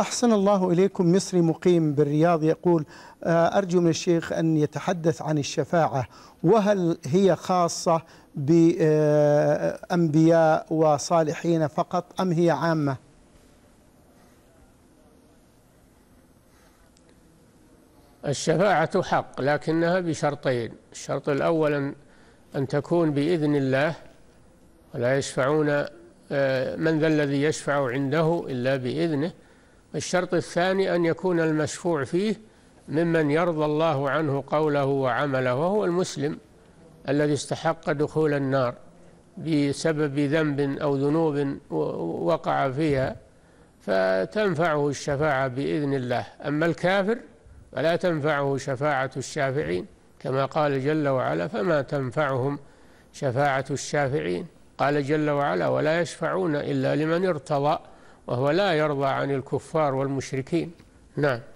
أحسن الله إليكم مصري مقيم بالرياض يقول آه، أرجو من الشيخ أن يتحدث عن الشفاعة وهل هي خاصة بأنبياء وصالحين فقط أم هي عامة الشفاعة حق لكنها بشرطين الشرط الأول أن تكون بإذن الله ولا يشفعون آه، من ذا الذي يشفع عنده إلا بإذنه الشرط الثاني أن يكون المشفوع فيه ممن يرضى الله عنه قوله وعمله وهو المسلم الذي استحق دخول النار بسبب ذنب أو ذنوب وقع فيها فتنفعه الشفاعة بإذن الله أما الكافر فلا تنفعه شفاعة الشافعين كما قال جل وعلا فما تنفعهم شفاعة الشافعين قال جل وعلا ولا يشفعون إلا لمن ارتضى وهو لا يرضى عن الكفار والمشركين نعم